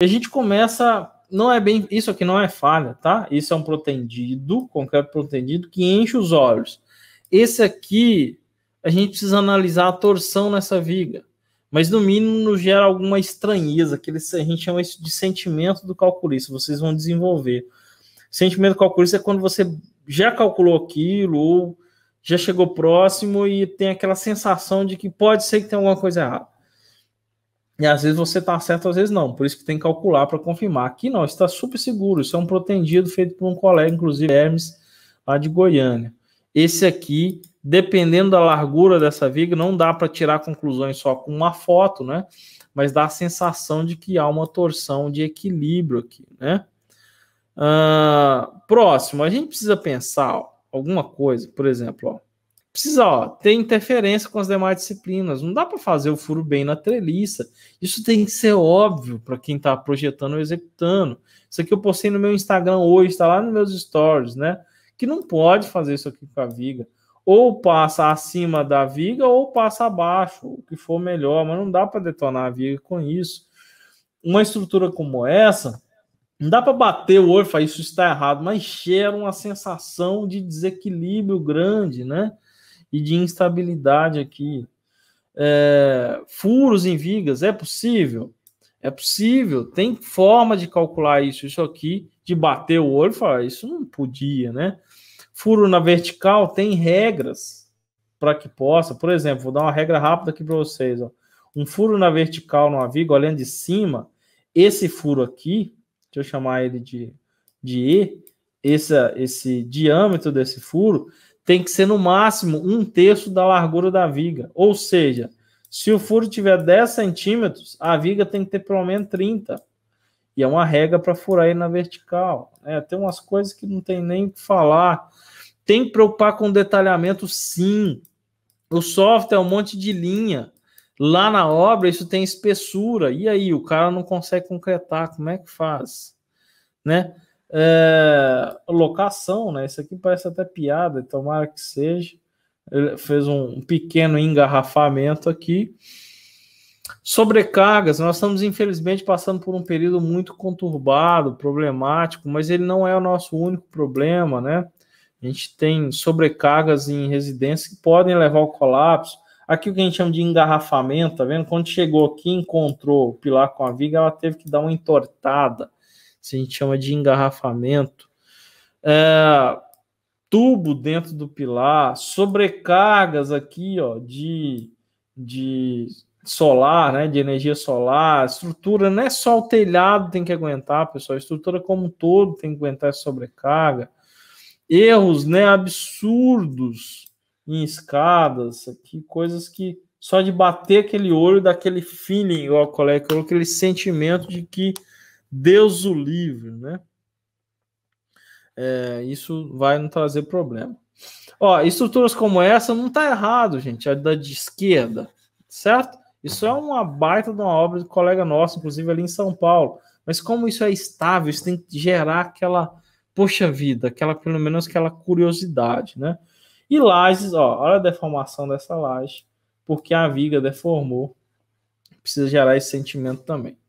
E a gente começa. Não é bem. Isso aqui não é falha, tá? Isso é um protendido, concreto protendido, que enche os olhos. Esse aqui, a gente precisa analisar a torção nessa viga. Mas no mínimo nos gera alguma estranheza, que a gente chama isso de sentimento do calculista. Vocês vão desenvolver. Sentimento do calculista é quando você já calculou aquilo ou já chegou próximo e tem aquela sensação de que pode ser que tem alguma coisa errada. E às vezes você está certo, às vezes não. Por isso que tem que calcular para confirmar. Aqui não, está super seguro. Isso é um protendido feito por um colega, inclusive Hermes, lá de Goiânia. Esse aqui, dependendo da largura dessa viga, não dá para tirar conclusões só com uma foto, né? Mas dá a sensação de que há uma torção de equilíbrio aqui, né? Uh, próximo, a gente precisa pensar ó, alguma coisa, por exemplo, ó, precisa ó, ter interferência com as demais disciplinas. Não dá para fazer o furo bem na treliça. Isso tem que ser óbvio para quem está projetando ou executando. Isso aqui eu postei no meu Instagram hoje, está lá nos meus stories, né? Que não pode fazer isso aqui com a viga. Ou passa acima da viga ou passa abaixo, o que for melhor, mas não dá para detonar a viga com isso. Uma estrutura como essa, não dá para bater o olho e falar isso está errado, mas gera uma sensação de desequilíbrio grande, né? e de instabilidade aqui. É, furos em vigas, é possível? É possível, tem forma de calcular isso, isso aqui, de bater o olho e falar, isso não podia, né? Furo na vertical tem regras para que possa, por exemplo, vou dar uma regra rápida aqui para vocês, ó. Um furo na vertical numa viga, olhando de cima, esse furo aqui, deixa eu chamar ele de, de E, esse, esse diâmetro desse furo tem que ser no máximo um terço da largura da viga. Ou seja, se o furo tiver 10 centímetros, a viga tem que ter pelo menos 30. E é uma regra para furar aí na vertical. É, tem umas coisas que não tem nem que falar. Tem que preocupar com detalhamento, sim. O software é um monte de linha. Lá na obra, isso tem espessura. E aí, o cara não consegue concretar. Como é que faz? Né? É, locação, né? Isso aqui parece até piada, tomara que seja. Ele fez um pequeno engarrafamento aqui. Sobrecargas, nós estamos infelizmente passando por um período muito conturbado, problemático, mas ele não é o nosso único problema, né? A gente tem sobrecargas em residências que podem levar ao colapso. Aqui o que a gente chama de engarrafamento, tá vendo? Quando chegou aqui, encontrou o pilar com a viga, ela teve que dar uma entortada a gente chama de engarrafamento, é, tubo dentro do pilar, sobrecargas aqui ó, de, de solar, né, de energia solar, estrutura não é só o telhado tem que aguentar, pessoal, a estrutura como um todo tem que aguentar essa sobrecarga, erros né, absurdos em escadas, aqui, coisas que só de bater aquele olho, daquele feeling, ó, colega, aquele sentimento de que Deus o livre, né? É, isso vai não trazer problema. Ó, estruturas como essa não está errado, gente, a é da de esquerda, certo? Isso é uma baita de uma obra do colega nosso, inclusive ali em São Paulo. Mas como isso é estável, isso tem que gerar aquela, poxa vida, aquela pelo menos aquela curiosidade, né? E lajes, ó, olha a deformação dessa laje, porque a viga deformou. Precisa gerar esse sentimento também.